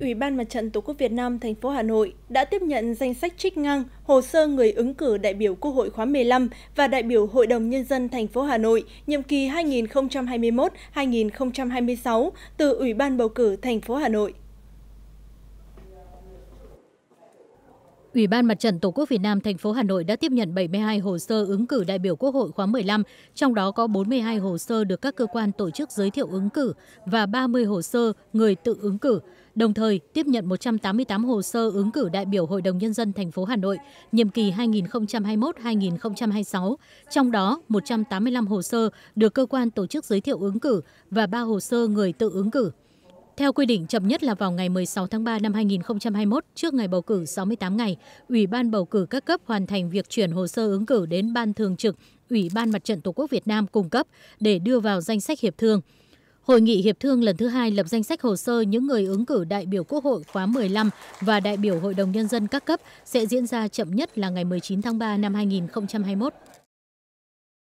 Ủy ban Mặt trận Tổ quốc Việt Nam thành phố Hà Nội đã tiếp nhận danh sách trích ngang hồ sơ người ứng cử đại biểu Quốc hội khóa 15 và đại biểu Hội đồng nhân dân thành phố Hà Nội nhiệm kỳ 2021-2026 từ Ủy ban bầu cử thành phố Hà Nội. Ủy ban Mặt trận Tổ quốc Việt Nam thành phố Hà Nội đã tiếp nhận 72 hồ sơ ứng cử đại biểu Quốc hội khóa 15, trong đó có 42 hồ sơ được các cơ quan tổ chức giới thiệu ứng cử và 30 hồ sơ người tự ứng cử. Đồng thời, tiếp nhận 188 hồ sơ ứng cử đại biểu Hội đồng nhân dân thành phố Hà Nội nhiệm kỳ 2021-2026, trong đó 185 hồ sơ được cơ quan tổ chức giới thiệu ứng cử và 3 hồ sơ người tự ứng cử. Theo quy định chậm nhất là vào ngày 16 tháng 3 năm 2021, trước ngày bầu cử 68 ngày, Ủy ban bầu cử các cấp hoàn thành việc chuyển hồ sơ ứng cử đến Ban Thường trực Ủy ban Mặt trận Tổ quốc Việt Nam cung cấp để đưa vào danh sách hiệp thương. Hội nghị hiệp thương lần thứ hai lập danh sách hồ sơ những người ứng cử đại biểu Quốc hội khóa 15 và đại biểu Hội đồng Nhân dân các cấp sẽ diễn ra chậm nhất là ngày 19 tháng 3 năm 2021.